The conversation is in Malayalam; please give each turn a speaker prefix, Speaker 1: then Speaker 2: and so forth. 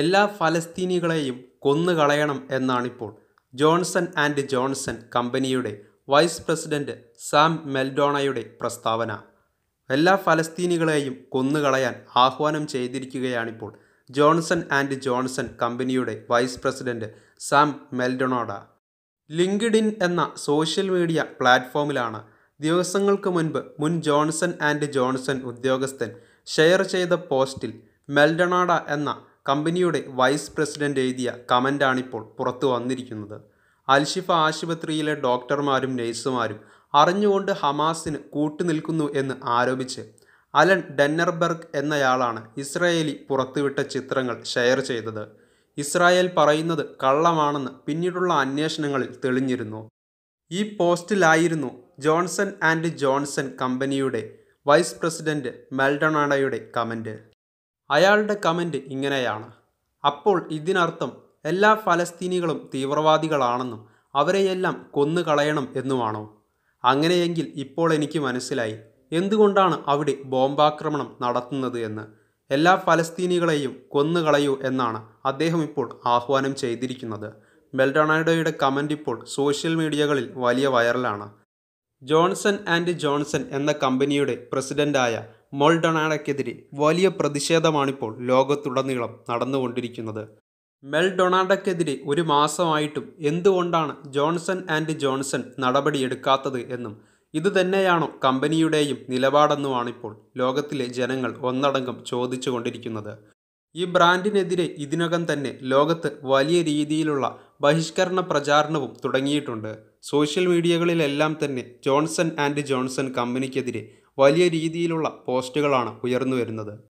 Speaker 1: എല്ലാ ഫലസ്തീനികളെയും കൊന്നുകളയണം എന്നാണിപ്പോൾ ജോൺസൺ ആൻഡ് ജോൺസൺ കമ്പനിയുടെ വൈസ് പ്രസിഡന്റ് സാം മെൽഡോണയുടെ പ്രസ്താവന എല്ലാ ഫലസ്തീനികളെയും കൊന്നുകളയാൻ ആഹ്വാനം ചെയ്തിരിക്കുകയാണിപ്പോൾ ജോൺസൺ ആൻഡ് ജോൺസൺ കമ്പനിയുടെ vice president Sam Maldonado LinkedIn എന്ന സോഷ്യൽ മീഡിയ പ്ലാറ്റ്ഫോമിലാണ് ദിവസങ്ങൾക്ക് മുൻപ് മുൻ ജോൺസൺ ആൻഡ് ജോൺസൺ ഉദ്യോഗസ്ഥൻ ഷെയർ ചെയ്ത പോസ്റ്റിൽ മെൽഡണാഡ എന്ന കമ്പനിയുടെ വൈസ് പ്രസിഡന്റ് എഴുതിയ കമൻ്റാണിപ്പോൾ പുറത്തു വന്നിരിക്കുന്നത് അൽഷിഫ ആശുപത്രിയിലെ ഡോക്ടർമാരും നഴ്സുമാരും അറിഞ്ഞുകൊണ്ട് ഹമാസിന് കൂട്ടുനിൽക്കുന്നു എന്ന് ആരോപിച്ച് അലൻ ഡെന്നർബർഗ് എന്നയാളാണ് ഇസ്രായേലി പുറത്തുവിട്ട ചിത്രങ്ങൾ ഷെയർ ചെയ്തത് ഇസ്രായേൽ പറയുന്നത് കള്ളമാണെന്ന് പിന്നീടുള്ള അന്വേഷണങ്ങളിൽ തെളിഞ്ഞിരുന്നു ഈ പോസ്റ്റിലായിരുന്നു ജോൺസൺ ആൻഡ് ജോൺസൺ കമ്പനിയുടെ വൈസ് പ്രസിഡന്റ് മെൽഡൊണാഡയുടെ കമൻറ്റ് അയാളുടെ കമൻ്റ് ഇങ്ങനെയാണ് അപ്പോൾ ഇതിനർത്ഥം എല്ലാ ഫലസ്തീനികളും തീവ്രവാദികളാണെന്നും അവരെയെല്ലാം കൊന്നു കളയണം എന്നുമാണോ അങ്ങനെയെങ്കിൽ ഇപ്പോൾ എനിക്ക് മനസ്സിലായി എന്തുകൊണ്ടാണ് അവിടെ ബോംബാക്രമണം നടത്തുന്നത് എന്ന് എല്ലാ ഫലസ്തീനികളെയും കൊന്നുകളയൂ എന്നാണ് അദ്ദേഹം ഇപ്പോൾ ആഹ്വാനം ചെയ്തിരിക്കുന്നത് മെൽഡൊണാൾഡോയുടെ കമൻ്റ് ഇപ്പോൾ സോഷ്യൽ മീഡിയകളിൽ വലിയ വൈറലാണ് ജോൺസൺ ആൻഡ് ജോൺസൺ എന്ന കമ്പനിയുടെ പ്രസിഡൻ്റായ മൊൾഡൊണാഡയ്ക്കെതിരെ വലിയ പ്രതിഷേധമാണിപ്പോൾ ലോകത്തുടനീളം നടന്നുകൊണ്ടിരിക്കുന്നത് മെൽ ഡൊണാൾഡക്കെതിരെ ഒരു മാസമായിട്ടും എന്തുകൊണ്ടാണ് ജോൺസൺ ആൻഡ് ജോൺസൺ നടപടിയെടുക്കാത്തത് എന്നും ഇതുതന്നെയാണോ കമ്പനിയുടെയും നിലപാടെന്നുമാണിപ്പോൾ ലോകത്തിലെ ജനങ്ങൾ ഒന്നടങ്കം ചോദിച്ചുകൊണ്ടിരിക്കുന്നത് ഈ ബ്രാൻഡിനെതിരെ ഇതിനകം തന്നെ ലോകത്ത് വലിയ രീതിയിലുള്ള ബഹിഷ്കരണ പ്രചാരണവും തുടങ്ങിയിട്ടുണ്ട് സോഷ്യൽ മീഡിയകളിലെല്ലാം തന്നെ ജോൺസൺ ആൻഡ് ജോൺസൺ കമ്പനിക്കെതിരെ വലിയ രീതിയിലുള്ള പോസ്റ്റുകളാണ് ഉയർന്നു വരുന്നത്